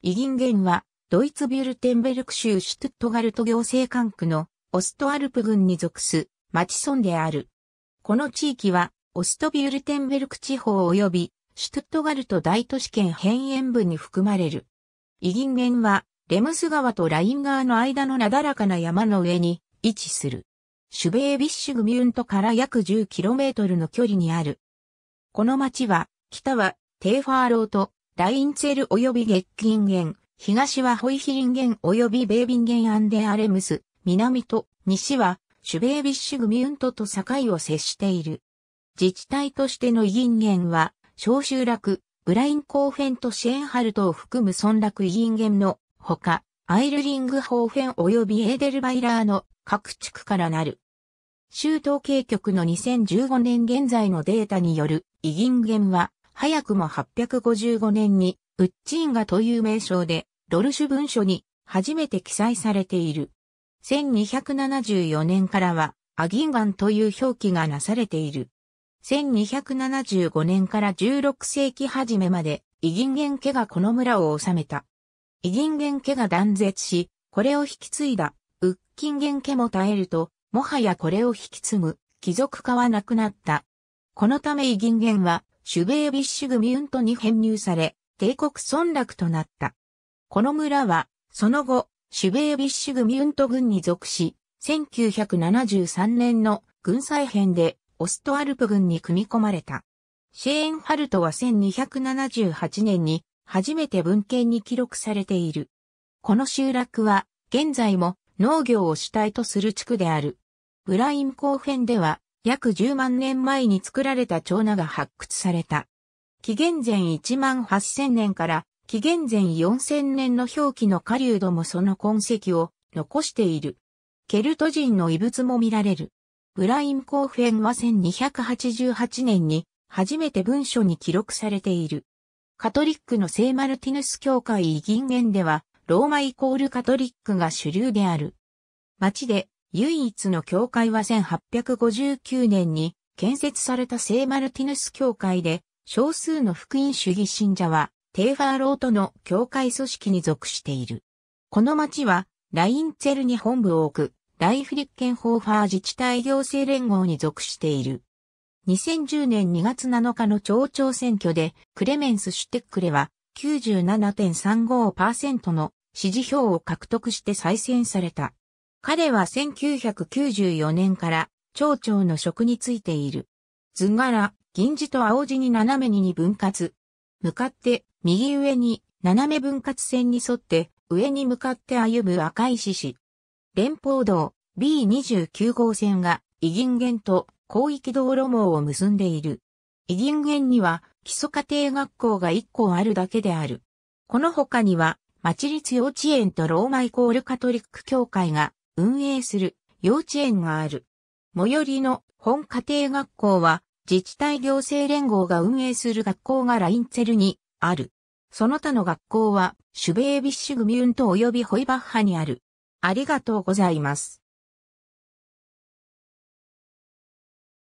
イギンゲンは、ドイツビュルテンベルク州シュトゥットガルト行政管区のオストアルプ郡に属す町村である。この地域は、オストビュルテンベルク地方及び、シュトゥットガルト大都市圏辺縁部に含まれる。イギンゲンは、レムス川とライン川の間のなだらかな山の上に位置する。シュベービッシュグミュントから約 10km の距離にある。この町は、北はテーファーローとラインツェル及び月金源、東はホイヒリン源及びベービン源アンデアレムス、南と西はシュベービッシュグミュントと境を接している。自治体としての銀源は、小集落、ブラインコーフェンとシェーンハルトを含む村落銀源のほか、アイルリングホーフェン及びエーデルバイラーの各地区からなる。州統計局の2015年現在のデータによる、イギンゲンは、早くも855年に、ウッチンガという名称で、ドルシュ文書に初めて記載されている。1274年からは、アギンガンという表記がなされている。1275年から16世紀初めまで、イギンゲン家がこの村を治めた。イギンゲン家が断絶し、これを引き継いだ、ウッキンゲン家も耐えると、もはやこれを引き継ぐ、貴族化はなくなった。このためイギンゲンは、シュベービッシュグミュントに編入され、帝国村落となった。この村は、その後、シュベービッシュグミュント軍に属し、1973年の軍再編でオストアルプ軍に組み込まれた。シェーンハルトは1278年に初めて文献に記録されている。この集落は現在も農業を主体とする地区である。ブライン公ーでは約10万年前に作られた長名が発掘された。紀元前1万8000年から紀元前4000年の表記の狩人もその痕跡を残している。ケルト人の遺物も見られる。ブラインコーフェンは1288年に初めて文書に記録されている。カトリックの聖マルティヌス教会遺言ではローマイコールカトリックが主流である。町で唯一の教会は1859年に建設された聖マルティヌス教会で、少数の福音主義信者は、テーファーローとの教会組織に属している。この町は、ラインツェルに本部を置く、ライフリッケンホーファー自治体行政連合に属している。2010年2月7日の町長選挙で、クレメンス・シュテックレは97.35%の支持票を獲得して再選された。彼は1994年から町長の職についている。図柄、銀字と青字に斜めに2分割。向かって右上に斜め分割線に沿って上に向かって歩む赤い獅子。連邦道 B29 号線がイギンゲンと広域道路網を結んでいる。イギンゲンには基礎家庭学校が1校あるだけである。この他には、町立幼稚園とローマイコールカトリック教会が運営する幼稚園がある。最寄りの本家庭学校は自治体行政連合が運営する学校がラインツェルにある。その他の学校はシュベービッシュグミュント及びホイバッハにある。ありがとうございます。